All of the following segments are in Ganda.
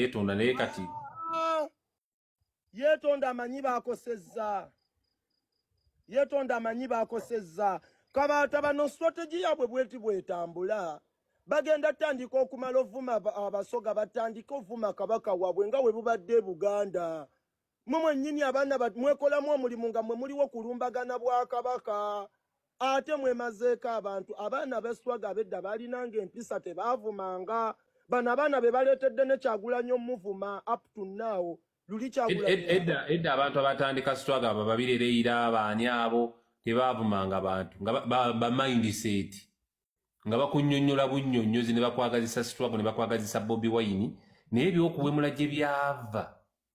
yetonda naye kati yetonda amanyi bakosezza yetonda amanyi bakosezza kabata bano strategy yabwe bweti bwetambula bagenda tandika okumala ovuma abasoga batandika ovuma kabaka waabwe nga we bubadde e buganda mwe mwennyini abaana mwekolamu omulimu nga mwe muliwo kulumbagana bwakabaka ate mwemazeeko abantu abaana abeswaga abedda baalinanga empisa tebaavumanga bano abaana be baleetedde nekyagulanya omuvuma up to now luli kyaedda abantu abatandika sitwaga babireleira baani abo tebaavumanga bantu bamindset nga bakunyonyola bunyonyozi ne bakwagazisa sitwago ne bakwagazisa bobi wayini naye ebyokuwemula gye byava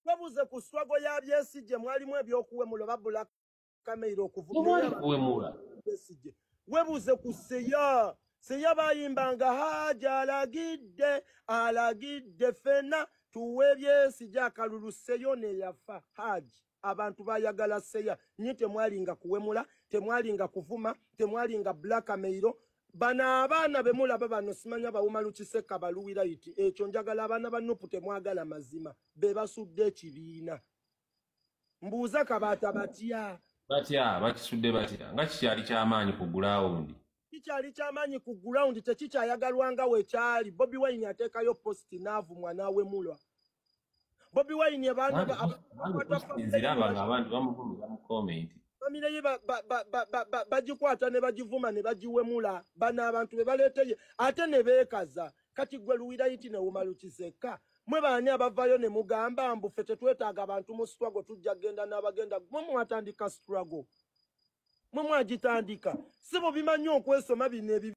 webuze ku sitwago ya byensi gye mwalimu ebyokuwemula oba bulakamaire okuvumaliuwemula webuze ku seya singa bayimbanga haja alagidde alagidde fena tuwe ebyesija akalulu seyo neyafa haji abantu bayagala seya nyi temwalinga kuwemula temwalinga kuvuma temwalinga blaka meiro bano abaana bemulaba bano simanya bawuma lukiseka baluwira iti ekyo njagala abaana banupu temwagala mazima bebasudde ekibiina mbuuza kabata batya batya bakisudde batya nga kikyali kyamaanyi kugulaawo ndi kyali kyamanyi ku ground tekikyayagalwanga we kyali bobi wine ateekayo posti naavu mwanawe mulwa bobi wine famire ye bagikwata ne bagivuma ne bagiwemula bana abantu be baleeteye ate ne beekaza kati gwe luwira iti neumalukizeka mwe baani abavayo ne mugamba mbufe tetwetaaga abantu mu struggle tujja genda n'abagenda mwe mwatandika struggle mwe mwagitandika sibo bimanyi okwesoma bino ebibi